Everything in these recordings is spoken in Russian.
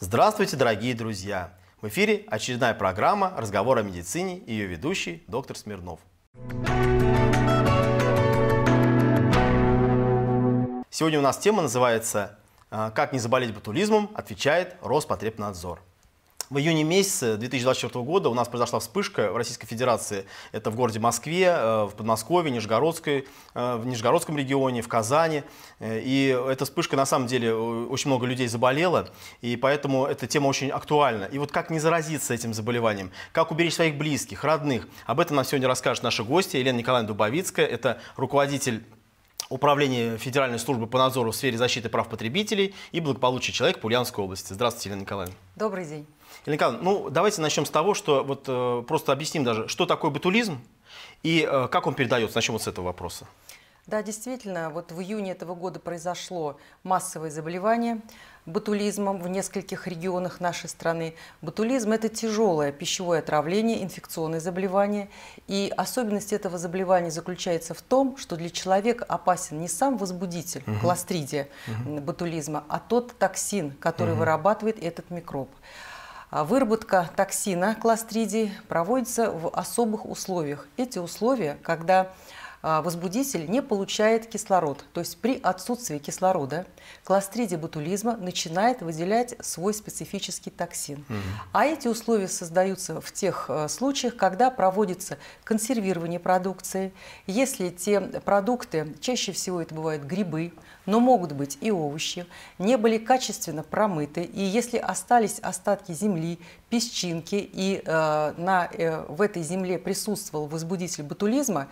Здравствуйте, дорогие друзья! В эфире очередная программа «Разговор о медицине» и ее ведущий доктор Смирнов. Сегодня у нас тема называется «Как не заболеть ботулизмом?» отвечает Роспотребнадзор. В июне месяце 2024 года у нас произошла вспышка в Российской Федерации. Это в городе Москве, э, в Подмосковье, Нижегородской, э, в Нижегородском регионе, в Казани. Э, и эта вспышка, на самом деле, очень много людей заболело, и поэтому эта тема очень актуальна. И вот как не заразиться этим заболеванием, как уберечь своих близких, родных, об этом нам сегодня расскажет наши гости. Елена Николаевна Дубовицкая, это руководитель Управление Федеральной службы по надзору в сфере защиты прав потребителей и благополучия человека по Ульяновской области. Здравствуйте, Елена Николаевна. Добрый день. Елена Николаевна, ну давайте начнем с того, что вот э, просто объясним даже, что такое ботулизм и э, как он передается. Начнем вот с этого вопроса. Да, действительно, вот в июне этого года произошло массовое заболевание – ботулизмом в нескольких регионах нашей страны. Ботулизм – это тяжелое пищевое отравление, инфекционное заболевание. И особенность этого заболевания заключается в том, что для человека опасен не сам возбудитель, угу. кластридия угу. ботулизма, а тот токсин, который угу. вырабатывает этот микроб. А выработка токсина кластридии проводится в особых условиях. Эти условия, когда а, возбудитель не получает кислород. То есть при отсутствии кислорода кластридия ботулизма начинает выделять свой специфический токсин. Угу. А эти условия создаются в тех э, случаях, когда проводится консервирование продукции. Если те продукты, чаще всего это бывают грибы, но могут быть и овощи, не были качественно промыты, и если остались остатки земли, песчинки, и э, на, э, в этой земле присутствовал возбудитель ботулизма,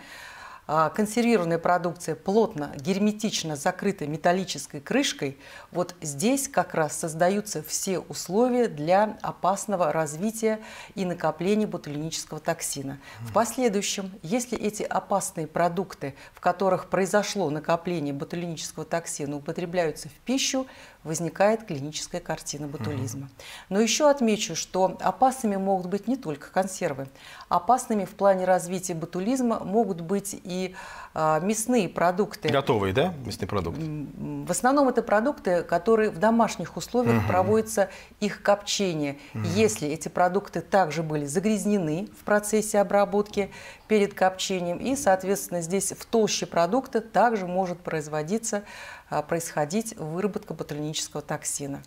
а, консервированная продукция плотно, герметично закрыта металлической крышкой, вот здесь как раз создаются все условия для опасного развития и накопления ботулинического токсина. В последующем, если эти опасные продукты, в которых произошло накопление ботулинического токсина, употребляются в пищу, возникает клиническая картина ботулизма. Угу. Но еще отмечу, что опасными могут быть не только консервы. Опасными в плане развития ботулизма могут быть и а, мясные продукты. Готовые, да, мясные продукты? В основном это продукты, которые в домашних условиях угу. проводится их копчение. Угу. Если эти продукты также были загрязнены в процессе обработки перед копчением, и, соответственно, здесь в толще продукта также может производиться а, происходить выработка ботулинического токсина.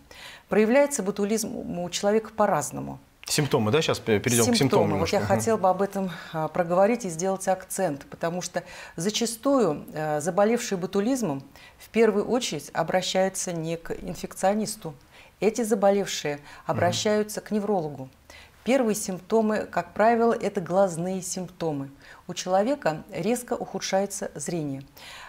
Проявляется ботулизм у человека по-разному. Симптомы, да, сейчас перейдем Симптомы. к симптомам. Вот я хотела бы об этом а, проговорить и сделать акцент, потому что зачастую а, заболевшие ботулизмом в первую очередь обращаются не к инфекционисту. Эти заболевшие обращаются угу. к неврологу. Первые симптомы, как правило, это глазные симптомы. У человека резко ухудшается зрение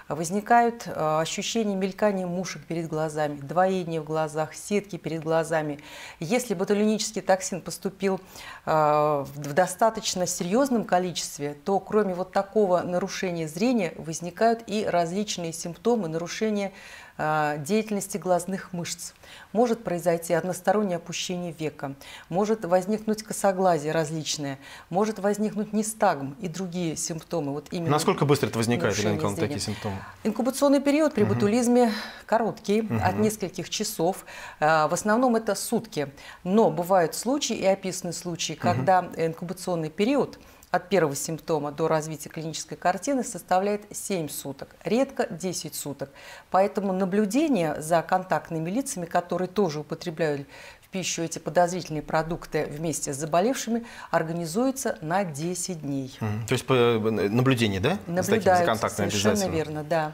возникают э, ощущение мелькания мушек перед глазами, двоение в глазах, сетки перед глазами. Если ботулинический токсин поступил э, в достаточно серьезном количестве, то кроме вот такого нарушения зрения возникают и различные симптомы нарушения а, деятельности глазных мышц. Может произойти одностороннее опущение века, может возникнуть косоглазие различное, может возникнуть нестагм и другие симптомы. Вот именно Насколько быстро это возникает, Елена такие симптомы? Инкубационный период при угу. ботулизме короткий, угу. от нескольких часов. А, в основном это сутки. Но бывают случаи и описаны случаи, когда угу. инкубационный период – от первого симптома до развития клинической картины составляет 7 суток, редко 10 суток. Поэтому наблюдение за контактными лицами, которые тоже употребляют в пищу эти подозрительные продукты вместе с заболевшими, организуется на 10 дней. То есть э, наблюдение, да? Наблюдают, за контактными совершенно верно, да.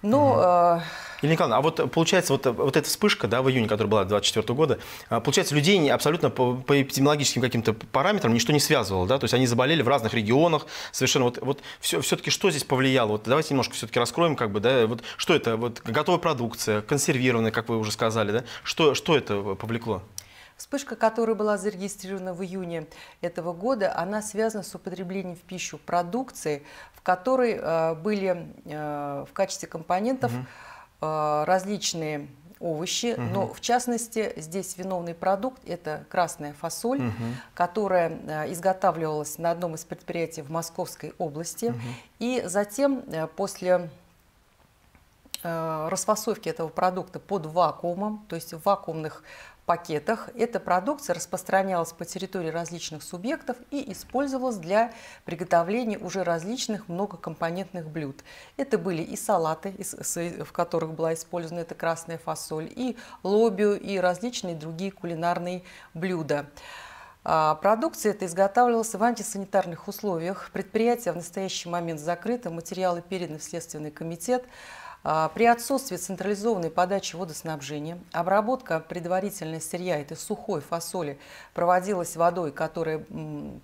Но угу. Елена Николаевна, а вот э, получается, вот, э, вот эта вспышка да, в июне, которая была 2024 года, э, получается, людей абсолютно по, по эпидемиологическим каким-то параметрам ничто не связывало, да? То есть они заболели в разных регионах, совершенно вот, вот все, все-таки что здесь повлияло? Вот давайте немножко все-таки раскроем, как бы, да, вот что это, вот готовая продукция, консервированная, как вы уже сказали, да? Что, что это повлекло? Вспышка, которая была зарегистрирована в июне этого года, она связана с употреблением в пищу продукции, в которой э, были э, в качестве компонентов угу Э, различные овощи, угу. но в частности здесь виновный продукт – это красная фасоль, угу. которая э, изготавливалась на одном из предприятий в Московской области. Угу. И затем э, после расфасовки этого продукта под вакуумом, то есть в вакуумных пакетах. Эта продукция распространялась по территории различных субъектов и использовалась для приготовления уже различных многокомпонентных блюд. Это были и салаты, в которых была использована эта красная фасоль, и лобио, и различные другие кулинарные блюда. А, продукция эта изготавливалась в антисанитарных условиях. Предприятие в настоящий момент закрыто, материалы переданы в Следственный комитет. А, при отсутствии централизованной подачи водоснабжения обработка предварительной сырья этой сухой фасоли проводилась водой, которая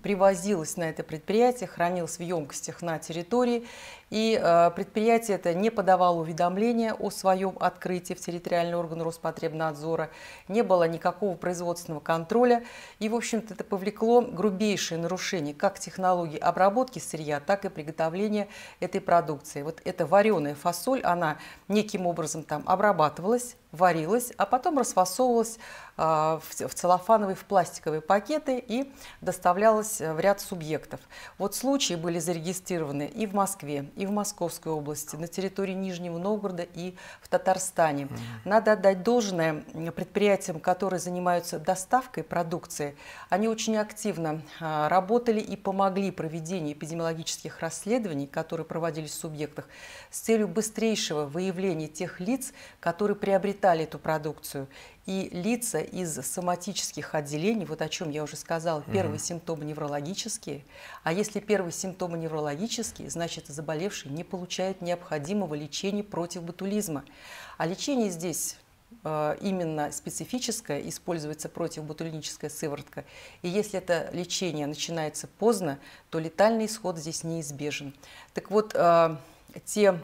привозилась на это предприятие, хранилась в емкостях на территории и э, предприятие это не подавало уведомления о своем открытии в территориальный орган Роспотребнадзора, не было никакого производственного контроля. И, в общем-то, это повлекло грубейшие нарушения как технологии обработки сырья, так и приготовления этой продукции. Вот эта вареная фасоль, она неким образом там обрабатывалась, варилась, а потом расфасовывалась а, в целлофановые, в пластиковые пакеты и доставлялась э, в ряд субъектов. Вот случаи были зарегистрированы и в Москве, и в Московской области, на территории Нижнего Новгорода и в Татарстане. Надо отдать должное предприятиям, которые занимаются доставкой продукции. Они очень активно а, работали и помогли проведению эпидемиологических расследований, которые проводились в субъектах, с целью быстрейшего выявления тех лиц, которые приобретали приобретали эту продукцию. И лица из соматических отделений, вот о чем я уже сказала, первые угу. симптомы неврологические. А если первые симптомы неврологические, значит заболевший не получает необходимого лечения против ботулизма. А лечение здесь э, именно специфическая, используется противобутулиническая сыворотка. И если это лечение начинается поздно, то летальный исход здесь неизбежен. Так вот, э, те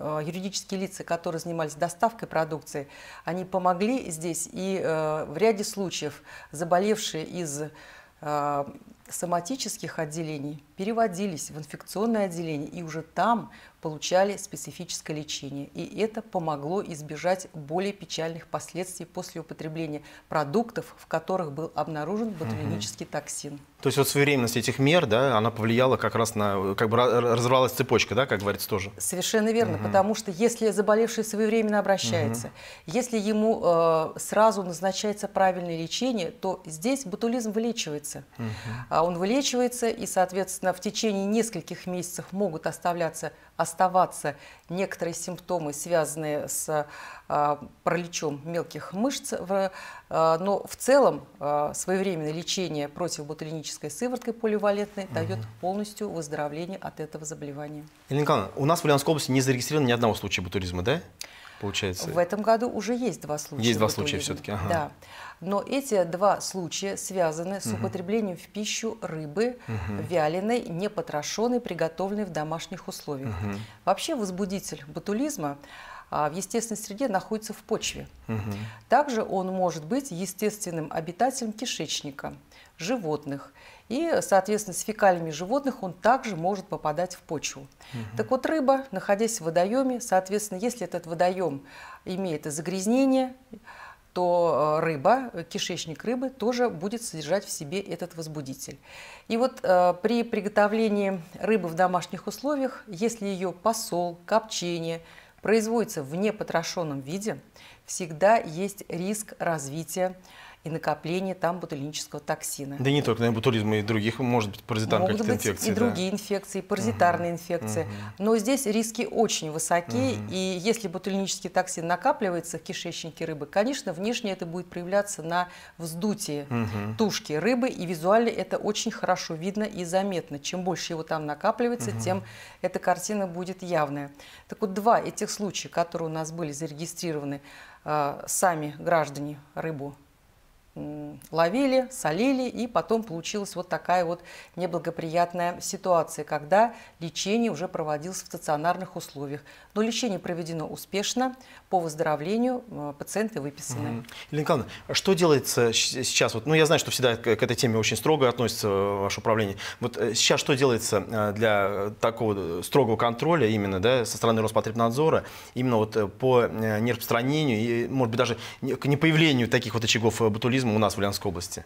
Э, юридические лица, которые занимались доставкой продукции, они помогли здесь, и э, в ряде случаев заболевшие из э, соматических отделений переводились в инфекционное отделение, и уже там получали специфическое лечение. И это помогло избежать более печальных последствий после употребления продуктов, в которых был обнаружен ботулинический токсин. То есть вот своевременность этих мер, да, она повлияла как раз на, как бы разорвалась цепочка, да, как говорится тоже? Совершенно верно, угу. потому что если заболевший своевременно обращается, угу. если ему э, сразу назначается правильное лечение, то здесь ботулизм вылечивается. Угу. Он вылечивается, и, соответственно, в течение нескольких месяцев могут оставляться оставаться некоторые симптомы, связанные с а, параличом мелких мышц, а, но в целом а, своевременное лечение против сывороткой поливалентной угу. дает полностью выздоровление от этого заболевания. Елена Николаевна, у нас в Ульяновской области не зарегистрировано ни одного случая ботулизма, да? получается? В этом году уже есть два случая. Есть два случая все-таки. Ага. Да. Но эти два случая связаны с угу. употреблением в пищу рыбы, угу. вяленой, непотрошенной, приготовленной в домашних условиях. Угу. Вообще возбудитель ботулизма а, в естественной среде находится в почве. Угу. Также он может быть естественным обитателем кишечника, животных, и, соответственно, с фекалиями животных он также может попадать в почву. Угу. Так вот, рыба, находясь в водоеме, соответственно, если этот водоем имеет загрязнение, то э, рыба, кишечник рыбы тоже будет содержать в себе этот возбудитель. И вот э, при приготовлении рыбы в домашних условиях, если ее посол, копчение производится в непотрошенном виде, всегда есть риск развития и накопление там ботулинического токсина. Да не только на ботулизм, и других, может быть, паразитарные Могут быть инфекции. и да. другие инфекции, паразитарные угу. инфекции. Угу. Но здесь риски очень высоки, угу. и если ботулинический токсин накапливается в кишечнике рыбы, конечно, внешне это будет проявляться на вздутии угу. тушки рыбы, и визуально это очень хорошо видно и заметно. Чем больше его там накапливается, угу. тем эта картина будет явная. Так вот, два этих случая, которые у нас были зарегистрированы, а, сами граждане рыбу ловили, солили, и потом получилась вот такая вот неблагоприятная ситуация, когда лечение уже проводилось в стационарных условиях. Но лечение проведено успешно. По выздоровлению э, пациенты выписаны. Угу. Елена Николаевна, а что делается сейчас? Вот, ну, я знаю, что всегда к этой теме очень строго относится э, ваше управление. Вот э, сейчас что делается для такого строгого контроля именно да, со стороны Роспотребнадзора, именно вот по нераспространению и, может быть, даже к непоявлению таких вот очагов ботулизма у нас в Ульяновской области?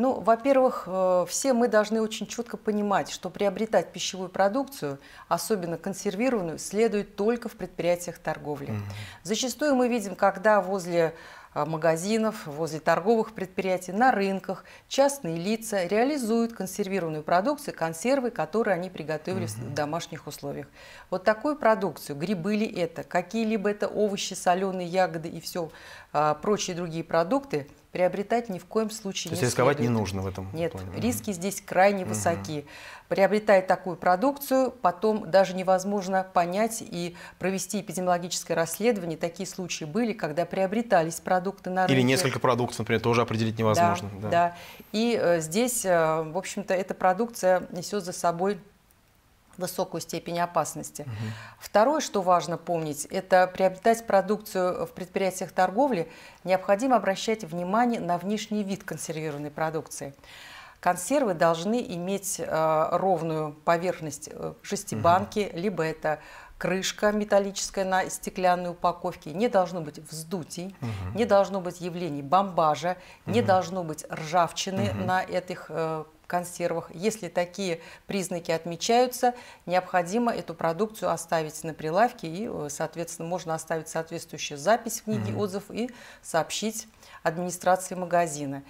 Ну, во-первых, э, все мы должны очень четко понимать, что приобретать пищевую продукцию, особенно консервированную, следует только в предприятиях торговли. Угу. Зачастую мы видим, когда возле а, магазинов, возле торговых предприятий, на рынках частные лица реализуют консервированную продукцию, консервы, которые они приготовили угу. в домашних условиях. Вот такую продукцию, грибы ли это, какие-либо это овощи, соленые ягоды и все а, прочие другие продукты – приобретать ни в коем случае То есть не рисковать следует. не нужно в этом Нет, плане. риски здесь крайне угу. высоки. Приобретая такую продукцию, потом даже невозможно понять и провести эпидемиологическое расследование. Такие случаи были, когда приобретались продукты на рынке. Или несколько продуктов, например, тоже определить невозможно. Да, да. да. И э, здесь, э, в общем-то, эта продукция несет за собой высокую степень опасности. Угу. Второе, что важно помнить, это приобретать продукцию в предприятиях торговли, необходимо обращать внимание на внешний вид консервированной продукции. Консервы должны иметь э, ровную поверхность э, шестибанки, угу. либо это крышка металлическая на стеклянной упаковке, не должно быть вздутий, угу. не должно быть явлений бомбажа, угу. не должно быть ржавчины угу. на этих э, консервах. Если такие признаки отмечаются, необходимо эту продукцию оставить на прилавке и, э, соответственно, можно оставить соответствующую запись в книге угу. отзыв и сообщить администрации магазина.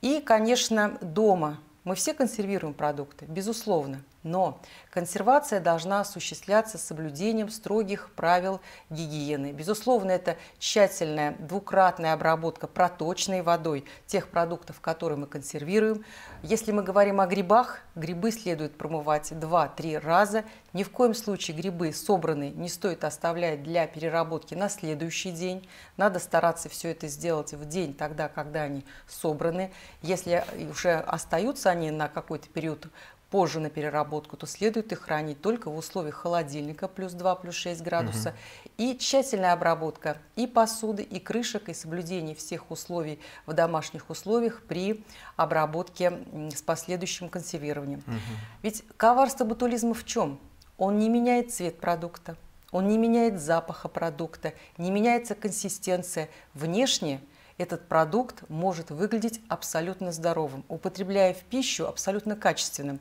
И, конечно, дома мы все консервируем продукты, безусловно. Но консервация должна осуществляться с соблюдением строгих правил гигиены. Безусловно, это тщательная двукратная обработка проточной водой тех продуктов, которые мы консервируем. Если мы говорим о грибах, грибы следует промывать 2-3 раза. Ни в коем случае грибы собранные не стоит оставлять для переработки на следующий день. Надо стараться все это сделать в день тогда, когда они собраны. Если уже остаются они на какой-то период позже на переработку, то следует их хранить только в условиях холодильника плюс 2, плюс 6 градуса. Угу. И тщательная обработка и посуды, и крышек, и соблюдение всех условий в домашних условиях при обработке с последующим консервированием. Угу. Ведь коварство ботулизма в чем? Он не меняет цвет продукта, он не меняет запаха продукта, не меняется консистенция. Внешне – этот продукт может выглядеть абсолютно здоровым, употребляя в пищу абсолютно качественным.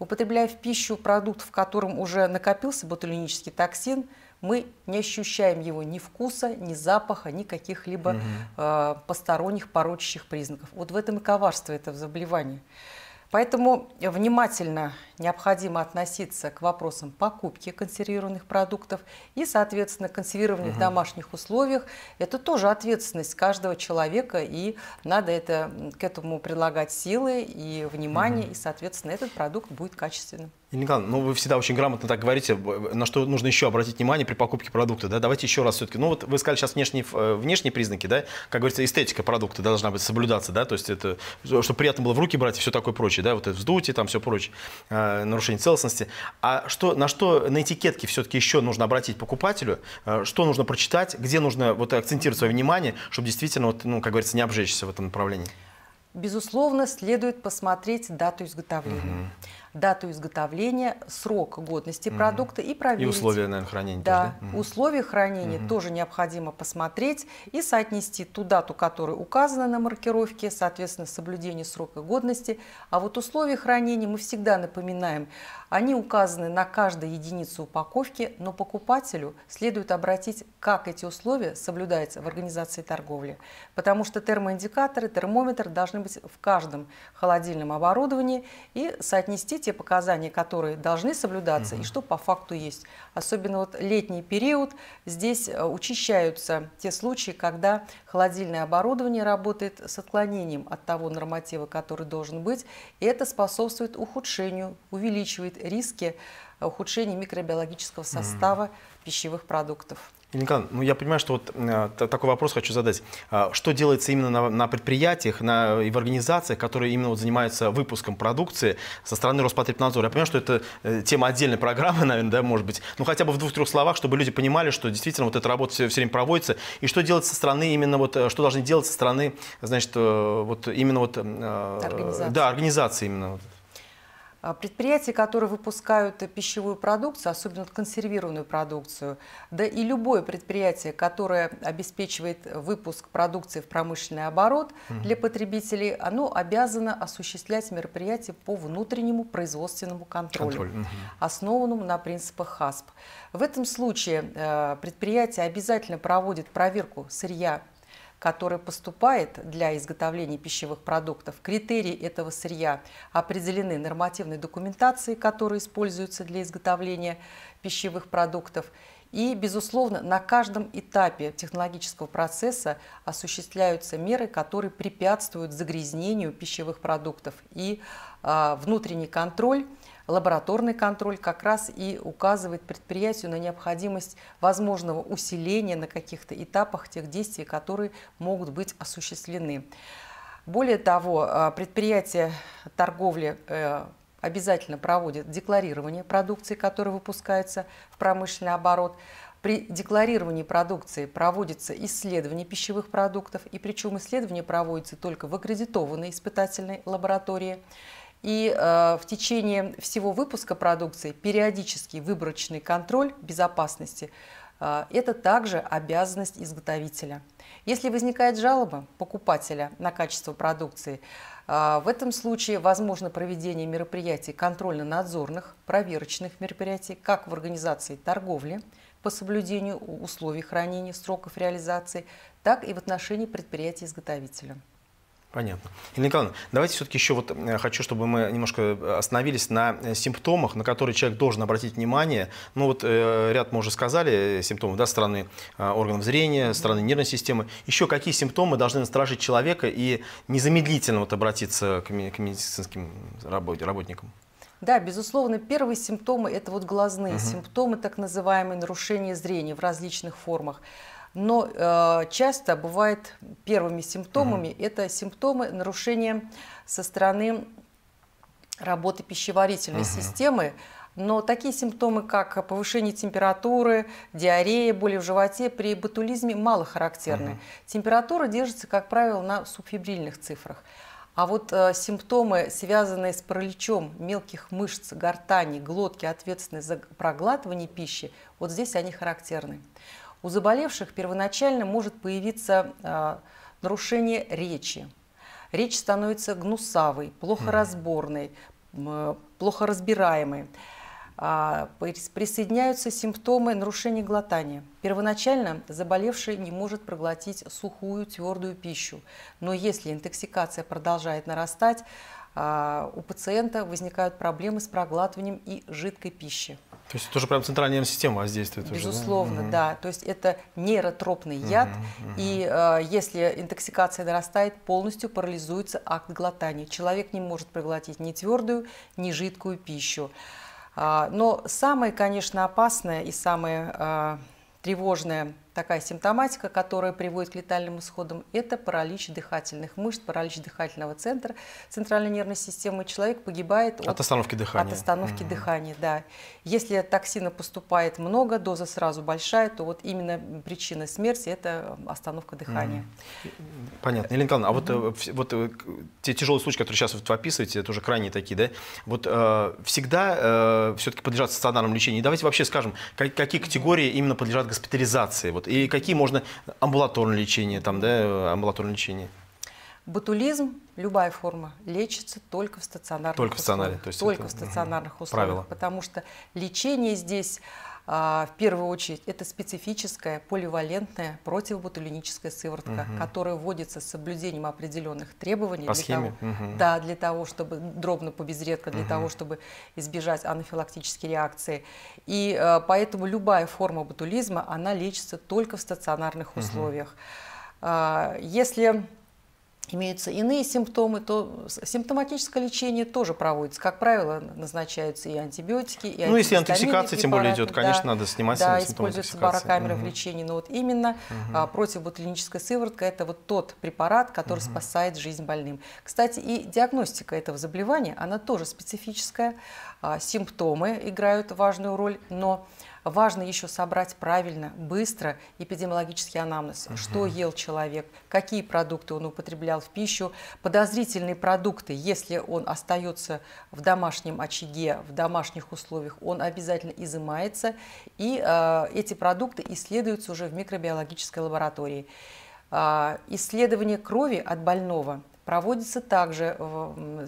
Употребляя в пищу продукт, в котором уже накопился ботулинический токсин, мы не ощущаем его ни вкуса, ни запаха, ни каких-либо угу. э, посторонних порочащих признаков. Вот в этом и коварство этого заболевания. Поэтому внимательно необходимо относиться к вопросам покупки консервированных продуктов и, соответственно, консервирования угу. в домашних условиях. Это тоже ответственность каждого человека, и надо это, к этому прилагать силы и внимание, угу. и, соответственно, этот продукт будет качественным. Николай, ну вы всегда очень грамотно так говорите, на что нужно еще обратить внимание при покупке продукта. Да? Давайте еще раз все-таки. Ну вот вы сказали сейчас внешние, э, внешние признаки, да? Как говорится, эстетика продукта должна быть соблюдаться, да? То есть это, чтобы приятно было в руки брать и все такое прочее, да? Вот это вздутие, там все прочее, а, нарушение целостности. А что, на что, на этикетке все-таки еще нужно обратить покупателю? А, что нужно прочитать? Где нужно вот акцентировать свое внимание, чтобы действительно, вот, ну, как говорится, не обжечься в этом направлении? Безусловно, следует посмотреть дату изготовления. Угу дату изготовления, срок годности угу. продукта и проверить. И условия, наверное, хранения. Да, тоже, да? условия хранения угу. тоже необходимо посмотреть и соотнести ту дату, которая указана на маркировке, соответственно, соблюдение срока годности. А вот условия хранения мы всегда напоминаем, они указаны на каждой единице упаковки, но покупателю следует обратить, как эти условия соблюдаются в организации торговли, потому что термоиндикаторы, термометр должны быть в каждом холодильном оборудовании и соотнести те показания, которые должны соблюдаться угу. и что по факту есть. Особенно вот летний период, здесь э, учащаются те случаи, когда холодильное оборудование работает с отклонением от того норматива, который должен быть, и это способствует ухудшению, увеличивает риски ухудшения микробиологического состава mm пищевых продуктов. Николай, ну я понимаю, что вот э, такой вопрос хочу задать. А, что делается именно на, на предприятиях на, и в организациях, которые именно вот занимаются выпуском продукции со стороны Роспотребнадзора? Я понимаю, что это э, тема отдельной программы, наверное, да, может быть. Ну хотя бы в двух-трех словах, чтобы люди понимали, что действительно вот эта работа все, все время проводится. И что делать со стороны именно вот, э, что должны делать со стороны, значит, э, вот именно вот... Э, организации. Да, организации именно. Вот. А, предприятия, которые выпускают пищевую продукцию, особенно консервированную продукцию, да и любое предприятие, которое обеспечивает выпуск продукции в промышленный оборот для потребителей, оно обязано осуществлять мероприятия по внутреннему производственному контролю, Контроль. основанному на принципах ХАСП. В этом случае э, предприятие обязательно проводит проверку сырья который поступает для изготовления пищевых продуктов. Критерии этого сырья определены нормативной документацией, которая используется для изготовления пищевых продуктов. И, безусловно, на каждом этапе технологического процесса осуществляются меры, которые препятствуют загрязнению пищевых продуктов и э, внутренний контроль лабораторный контроль как раз и указывает предприятию на необходимость возможного усиления на каких-то этапах тех действий, которые могут быть осуществлены. Более того, а, предприятие торговли э, обязательно проводит декларирование продукции, которая выпускается в промышленный оборот. При декларировании продукции проводится исследование пищевых продуктов, и причем исследование проводится только в аккредитованной испытательной лаборатории. И э, в течение всего выпуска продукции периодический выборочный контроль безопасности э, – это также обязанность изготовителя. Если возникает жалоба покупателя на качество продукции, э, в этом случае возможно проведение мероприятий контрольно-надзорных, проверочных мероприятий как в организации торговли, по соблюдению условий хранения, сроков реализации, так и в отношении предприятия-изготовителя. Понятно. Инна Николаевна, давайте все-таки еще вот э, хочу, чтобы мы немножко э, остановились на э, симптомах, на которые человек должен обратить внимание. Ну вот э, ряд мы уже сказали, симптомы да, стороны э, органов зрения, стороны нервной системы. Еще какие симптомы должны насторожить человека и незамедлительно вот обратиться к, к медицинским работ, работникам? Да, безусловно, первые симптомы – это вот глазные угу. симптомы, так называемые нарушения зрения в различных формах но э, часто бывает первыми симптомами угу. это симптомы нарушения со стороны работы пищеварительной угу. системы. Но такие симптомы, как повышение температуры, диарея, боли в животе, при ботулизме мало характерны. Угу. Температура держится, как правило, на субфибрильных цифрах. А вот э, симптомы, связанные с параличом мелких мышц, гортани, глотки, ответственные за проглатывание пищи, вот здесь они характерны. У заболевших первоначально может появиться а, нарушение речи. Речь становится гнусавой, плохо разборной, э, плохо разбираемой. А, присоединяются симптомы нарушения глотания. Первоначально заболевший не может проглотить сухую, твердую пищу, но если интоксикация продолжает нарастать, а, у пациента возникают проблемы с проглатыванием и жидкой пищи. То есть это уже прям центральная нервная а воздействует Безусловно, уже, да? да. То есть это нейротропный яд, угу, и э, если интоксикация нарастает, полностью парализуется акт глотания. Человек не может проглотить ни твердую, ни жидкую пищу. А, но самое, конечно, опасное и самое а, тревожное – такая симптоматика, которая приводит к летальным исходам, это паралич дыхательных мышц, паралич дыхательного центра, центральной нервной системы. Человек погибает от, от остановки дыхания. От остановки mm -hmm. дыхания, да. Если токсина поступает много, доза сразу большая, то вот именно причина смерти – это эм, остановка дыхания. Mm -hmm. Понятно. Елена Николаевна, mm -hmm. а вот, э, вот э, те тяжелые случаи, которые сейчас вот вы описываете, это уже крайние такие, да? Вот э, всегда э, все-таки подлежат стационарному лечению. давайте вообще скажем, как, какие категории именно подлежат госпитализации? Вот вот. И какие можно амбулаторное лечение, там, да, амбулаторное лечение? Ботулизм, любая форма, лечится только в стационарных только условиях. В то есть только это, в стационарных угу, условиях. Правило. Потому что лечение здесь а, в первую очередь, это специфическая поливалентная противобутулиническая сыворотка, угу. которая вводится с соблюдением определенных требований. По для схеме? Того, угу. Да, для того, чтобы, дробно по безредко, для угу. того, чтобы избежать анафилактической реакции. И а, поэтому любая форма бутулизма она лечится только в стационарных угу. условиях. А, если имеются иные симптомы, то симптоматическое лечение тоже проводится. Как правило, назначаются и антибиотики, и Ну, если антоксикация тем более идет, да, конечно, надо снимать да, симптомы используется барокамера угу. в лечении. Но вот именно угу. а, сыворотка – это вот тот препарат, который угу. спасает жизнь больным. Кстати, и диагностика этого заболевания, она тоже специфическая. А, симптомы играют важную роль, но… Важно еще собрать правильно, быстро эпидемиологический анамнез. Угу. Что ел человек, какие продукты он употреблял в пищу. Подозрительные продукты, если он остается в домашнем очаге, в домашних условиях, он обязательно изымается. И э, эти продукты исследуются уже в микробиологической лаборатории. Э, исследование крови от больного – проводится также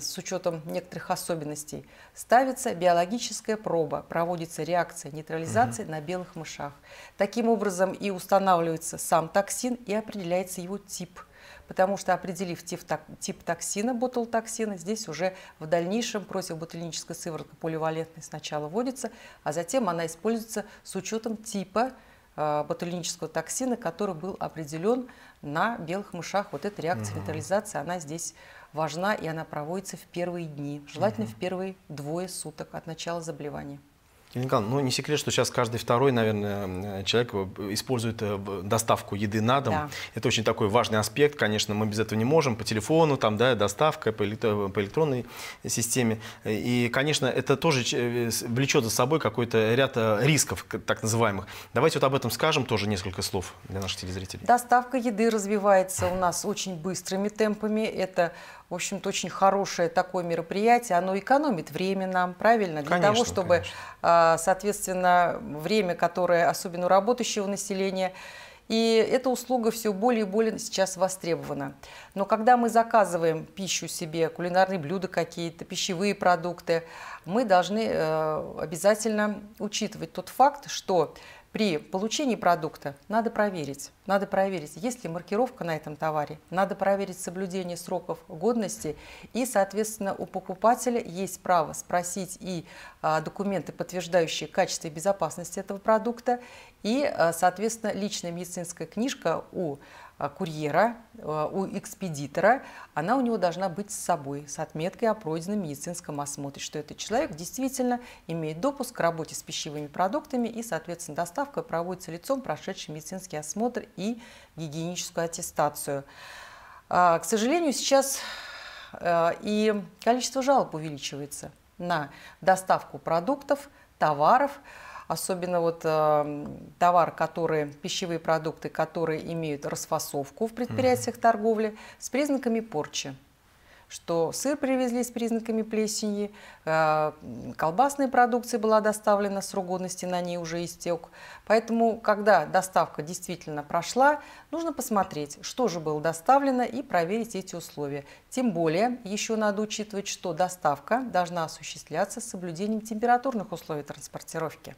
с учетом некоторых особенностей. Ставится биологическая проба, проводится реакция нейтрализации угу. на белых мышах. Таким образом и устанавливается сам токсин и определяется его тип потому что определив тип, тип токсина, ботулотоксина, здесь уже в дальнейшем противоботулиническая сыворотка поливалентная сначала вводится, а затем она используется с учетом типа Э, ботулинического токсина, который был определен на белых мышах. Вот эта реакция угу. нейтрализации, она здесь важна, и она проводится в первые дни, желательно угу. в первые двое суток от начала заболевания. Николай, ну не секрет, что сейчас каждый второй, наверное, человек э, использует э, доставку еды на дом. Да. Это очень такой важный аспект, конечно, мы без этого не можем. По телефону, там, да, доставка по, по электронной системе. И, конечно, это тоже э, влечет за собой какой-то ряд рисков, так называемых. Давайте вот об этом скажем тоже несколько слов для наших телезрителей. Доставка еды развивается у нас очень быстрыми темпами. Это в общем-то, очень хорошее такое мероприятие. Оно экономит время нам, правильно? Для конечно, того, чтобы, конечно. А, соответственно, время, которое, особенно у работающего населения, и эта услуга все более и более сейчас востребована. Но когда мы заказываем пищу себе, кулинарные блюда какие-то, пищевые продукты, мы должны э, обязательно учитывать тот факт, что при получении продукта надо проверить. Надо проверить, есть ли маркировка на этом товаре, надо проверить соблюдение сроков годности и, соответственно, у покупателя есть право спросить и а, документы, подтверждающие качество и безопасность этого продукта, и, а, соответственно, личная медицинская книжка у Э, курьера, э, у экспедитора, она у него должна быть с собой, с отметкой о пройденном медицинском осмотре, что этот человек действительно имеет допуск к работе с пищевыми продуктами и, соответственно, доставка проводится лицом, прошедшим медицинский осмотр и гигиеническую аттестацию. А, к сожалению, сейчас э, и количество жалоб увеличивается на доставку продуктов, товаров, особенно вот э, товар, которые, пищевые продукты, которые имеют расфасовку в предприятиях mm-hmm. торговли с признаками порчи что сыр привезли с признаками плесени, э, колбасная продукция была доставлена, срок годности на ней уже истек. Поэтому, когда доставка действительно прошла, нужно посмотреть, что же было доставлено и проверить эти условия. Тем более, еще надо учитывать, что доставка должна осуществляться с соблюдением температурных условий транспортировки.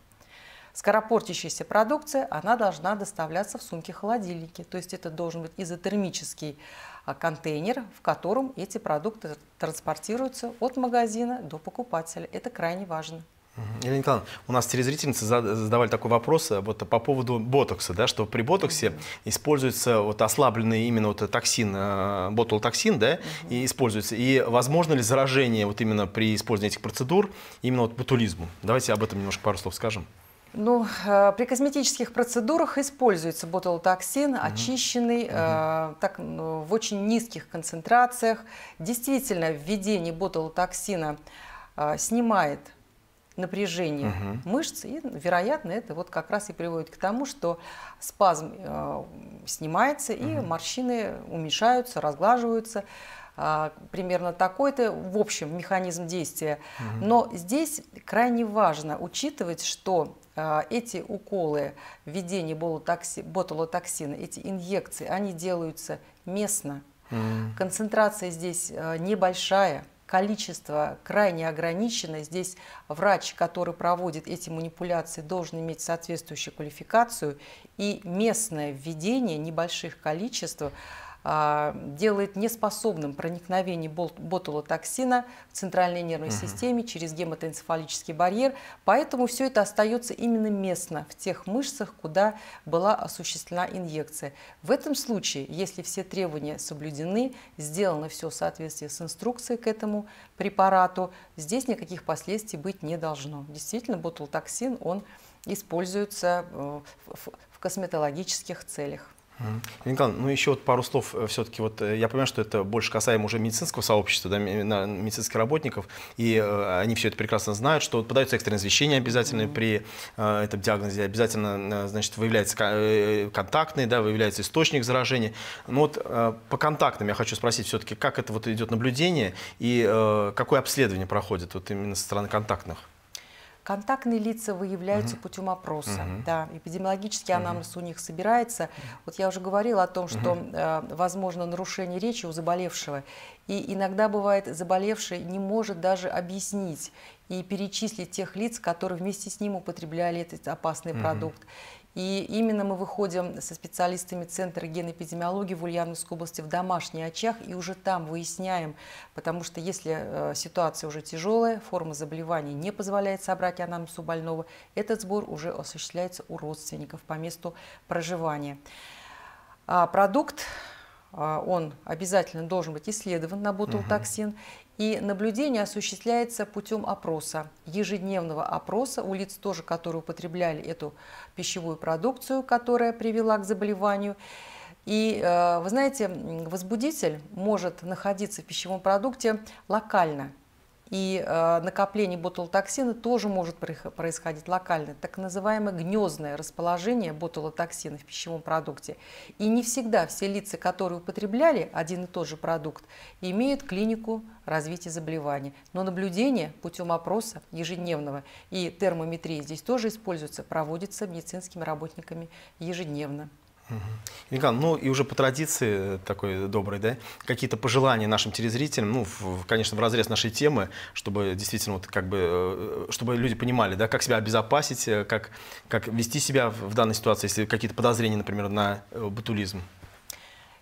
Скоропортящаяся продукция, она должна доставляться в сумке-холодильнике. То есть это должен быть изотермический а, контейнер, в котором эти продукты транспортируются от магазина до покупателя. Это крайне важно. Елена Николаевна, у нас телезрительницы задавали такой вопрос э, вот, по поводу ботокса, да, что при ботоксе угу. используется вот, ослабленный именно вот, токсин, э, ботулотоксин, да, угу. и используется. И возможно ли заражение вот именно при использовании этих процедур именно вот, ботулизму? Давайте об этом немножко пару слов скажем. Ну, э, при косметических процедурах используется ботулотоксин, угу. очищенный, угу. Э, так, ну, в очень низких концентрациях. Действительно, введение ботулотоксина э, снимает напряжение угу. мышц, и, вероятно, это вот как раз и приводит к тому, что спазм э, снимается, угу. и морщины уменьшаются, разглаживаются. Э, примерно такой-то, в общем, механизм действия. Угу. Но здесь крайне важно учитывать, что а, эти уколы, введение ботулотоксина, эти инъекции, они делаются местно. Концентрация здесь э, небольшая, количество крайне ограничено. Здесь врач, который проводит эти манипуляции, должен иметь соответствующую квалификацию. И местное введение небольших количеств а, делает неспособным проникновение ботулотоксина в центральной нервной угу. системе через гематоэнцефалический барьер. Поэтому все это остается именно местно, в тех мышцах, куда была осуществлена инъекция. В этом случае, если все требования соблюдены, сделано все в соответствии с инструкцией к этому препарату, здесь никаких последствий быть не должно. Действительно, ботулотоксин, он используется э, в косметологических целях. Николай, ну еще вот пару слов э, все-таки. Вот э, я понимаю, что это больше касаемо уже медицинского сообщества, да, медицинских работников, и э, они все это прекрасно знают, что подаются экстренные извещения обязательно mm-hmm. при э, этом диагнозе, обязательно, значит, выявляется контактный, да, выявляется источник заражения. Но вот э, по контактным я хочу спросить все-таки, как это вот идет наблюдение и э, какое обследование проходит вот именно со стороны контактных? Контактные лица выявляются угу. путем опроса. Угу. Да, эпидемиологический угу. у них собирается. Вот я уже говорила о том, что угу. возможно нарушение речи у заболевшего. И иногда бывает, заболевший не может даже объяснить и перечислить тех лиц, которые вместе с ним употребляли этот опасный угу. продукт. И именно мы выходим со специалистами Центра генэпидемиологии в Ульяновской области в домашний очаг и уже там выясняем, потому что если э, ситуация уже тяжелая, форма заболевания не позволяет собрать анамнез у больного, этот сбор уже осуществляется у родственников по месту проживания. А продукт а, он обязательно должен быть исследован на ботулотоксин. Угу. И наблюдение осуществляется путем опроса, ежедневного опроса у лиц тоже, которые употребляли эту пищевую продукцию, которая привела к заболеванию. И э, вы знаете, возбудитель может находиться в пищевом продукте локально – и э, накопление ботулотоксина тоже может происходить локально. Так называемое гнездное расположение ботулотоксина в пищевом продукте. И не всегда все лица, которые употребляли один и тот же продукт, имеют клинику развития заболевания. Но наблюдение путем опроса ежедневного и термометрии здесь тоже используется, проводится медицинскими работниками ежедневно. Миган, ну и уже по традиции такой доброй, да, какие-то пожелания нашим телезрителям, ну, в, конечно, в разрез нашей темы, чтобы действительно вот как бы, э, чтобы люди понимали, да, как себя обезопасить, э, как, как вести себя в данной ситуации, если какие-то подозрения, например, на э, батулизм.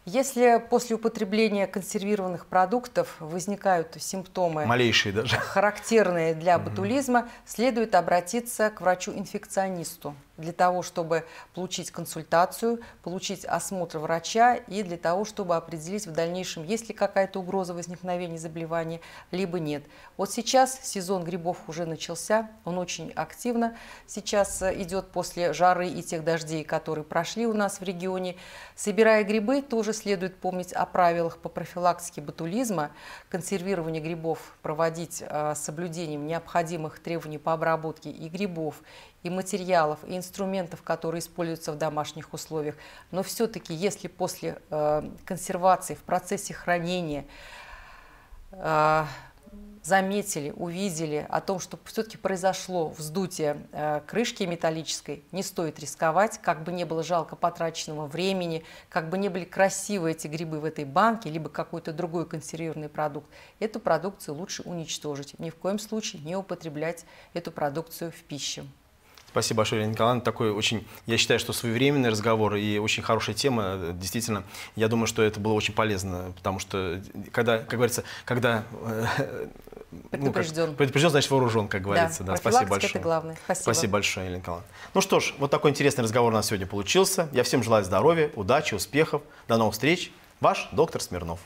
Если после употребления консервированных продуктов возникают симптомы, малейшие даже, характерные для ботулизма, следует обратиться к врачу-инфекционисту для того, чтобы получить консультацию, получить осмотр врача и для того, чтобы определить в дальнейшем, есть ли какая-то угроза возникновения заболевания, либо нет. Вот сейчас сезон грибов уже начался, он очень активно сейчас идет после жары и тех дождей, которые прошли у нас в регионе. Собирая грибы, тоже следует помнить о правилах по профилактике ботулизма, консервирование грибов проводить э, с соблюдением необходимых требований по обработке и грибов, и материалов, и инструментов, которые используются в домашних условиях. Но все-таки, если после э, консервации, в процессе хранения э, заметили, увидели о том, что все-таки произошло вздутие э, крышки металлической, не стоит рисковать, как бы не было жалко потраченного времени, как бы не были красивы эти грибы в этой банке, либо какой-то другой консервированный продукт, эту продукцию лучше уничтожить. Ни в коем случае не употреблять эту продукцию в пищу. Спасибо большое, Елена Николаевна. Такой очень, я считаю, что своевременный разговор и очень хорошая тема. Действительно, я думаю, что это было очень полезно, потому что, когда, как говорится, когда... Предупрежден. Э, ну, предупрежден, значит вооружен, как говорится. Да, да спасибо большое. это главное. Спасибо. Спасибо большое, Елена Николаевна. Ну что ж, вот такой интересный разговор у нас сегодня получился. Я всем желаю здоровья, удачи, успехов. До новых встреч. Ваш доктор Смирнов.